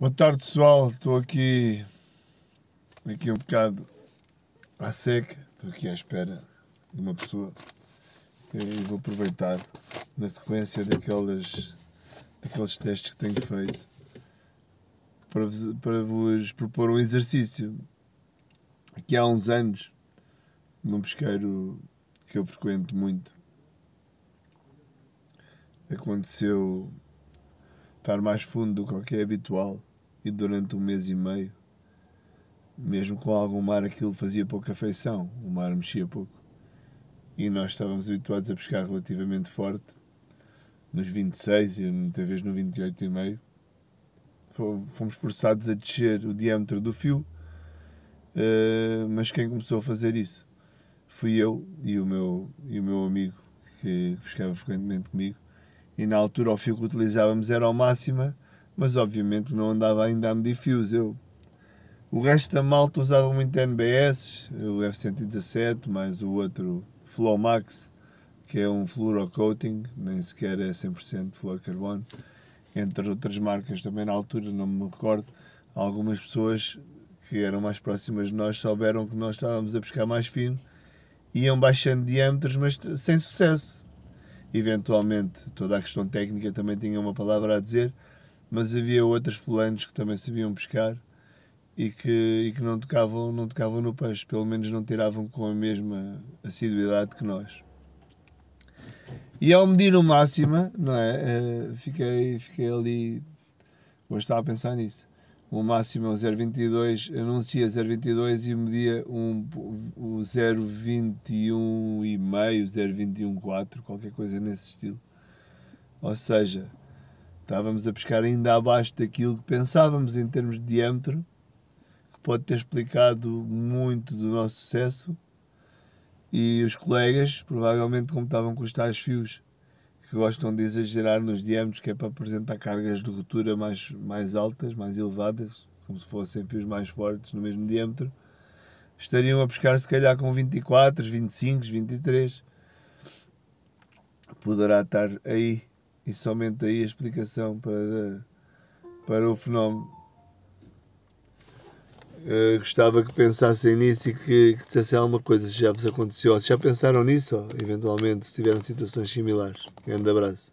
Boa tarde pessoal, estou aqui aqui um bocado à seca, estou aqui à espera de uma pessoa e vou aproveitar na sequência daquelas, daqueles testes que tenho feito para vos, para vos propor um exercício. Aqui há uns anos, num pesqueiro que eu frequento muito, aconteceu estar mais fundo do que o que é habitual durante um mês e meio. Mesmo com algum mar, aquilo fazia pouca feição, o mar mexia pouco. E nós estávamos habituados a pescar relativamente forte, nos 26 e muitas vezes no 28 e meio, Fomos forçados a descer o diâmetro do fio, eh, mas quem começou a fazer isso fui eu e o meu, e o meu amigo que pescava frequentemente comigo. E na altura o fio que utilizávamos era ao máxima mas obviamente não andava ainda a medir fios eu. O resto da malta usava muito NBS, o F117, mais o outro Flowmax, que é um fluorocoating, nem sequer é 100% carbono, entre outras marcas também na altura, não me recordo, algumas pessoas que eram mais próximas de nós souberam que nós estávamos a pescar mais fino, iam baixando diâmetros, mas sem sucesso. Eventualmente, toda a questão técnica também tinha uma palavra a dizer, mas havia outras fulanos que também sabiam pescar e que, e que não, tocavam, não tocavam no peixe, pelo menos não tiravam com a mesma assiduidade que nós. E ao medir o máximo, não é? Uh, fiquei, fiquei ali, hoje estava a pensar nisso. O máximo é o 0,22, anuncia 0,22 e media um, o 0,21,5, 0,21,4, qualquer coisa nesse estilo. Ou seja, estávamos a pescar ainda abaixo daquilo que pensávamos em termos de diâmetro, que pode ter explicado muito do nosso sucesso. E os colegas, provavelmente, como estavam com os tais fios que gostam de exagerar nos diâmetros, que é para apresentar cargas de ruptura mais, mais altas, mais elevadas, como se fossem fios mais fortes no mesmo diâmetro, estariam a pescar se calhar com 24, 25, 23. Poderá estar aí e somente daí a explicação para, para o fenómeno. Uh, gostava que pensassem nisso e que, que dissessem alguma coisa se já vos aconteceu, se já pensaram nisso, ou, eventualmente, se tiveram situações similares. Grande abraço.